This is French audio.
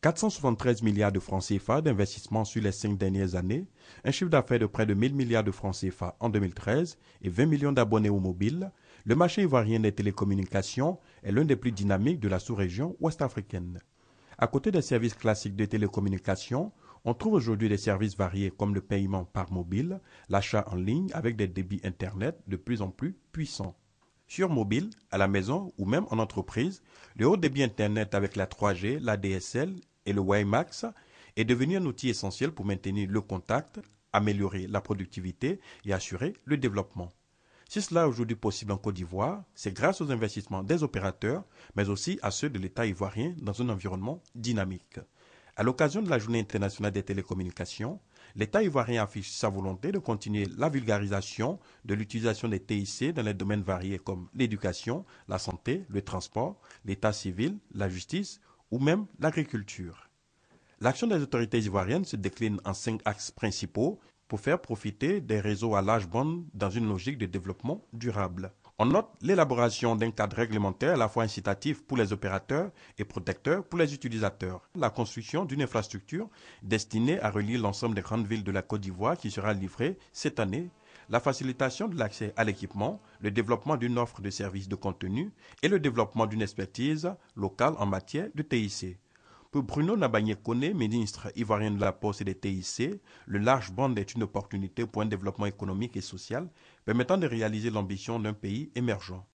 473 milliards de francs CFA d'investissement sur les cinq dernières années, un chiffre d'affaires de près de 1000 milliards de francs CFA en 2013 et 20 millions d'abonnés au mobile, le marché ivoirien des télécommunications est l'un des plus dynamiques de la sous-région ouest-africaine. À côté des services classiques de télécommunications, on trouve aujourd'hui des services variés comme le paiement par mobile, l'achat en ligne avec des débits Internet de plus en plus puissants sur mobile, à la maison ou même en entreprise, le haut débit Internet avec la 3G, la DSL et le WiMAX est devenu un outil essentiel pour maintenir le contact, améliorer la productivité et assurer le développement. Si cela est aujourd'hui possible en Côte d'Ivoire, c'est grâce aux investissements des opérateurs, mais aussi à ceux de l'État ivoirien dans un environnement dynamique. À l'occasion de la Journée internationale des télécommunications, l'État ivoirien affiche sa volonté de continuer la vulgarisation de l'utilisation des TIC dans les domaines variés comme l'éducation, la santé, le transport, l'état civil, la justice ou même l'agriculture. L'action des autorités ivoiriennes se décline en cinq axes principaux pour faire profiter des réseaux à large bande dans une logique de développement durable. On note l'élaboration d'un cadre réglementaire à la fois incitatif pour les opérateurs et protecteur pour les utilisateurs. La construction d'une infrastructure destinée à relier l'ensemble des grandes villes de la Côte d'Ivoire qui sera livrée cette année. La facilitation de l'accès à l'équipement, le développement d'une offre de services de contenu et le développement d'une expertise locale en matière de TIC. Pour Bruno Nabagné ministre ivoirien de la Poste et des TIC, le large bande est une opportunité pour un développement économique et social permettant de réaliser l'ambition d'un pays émergent.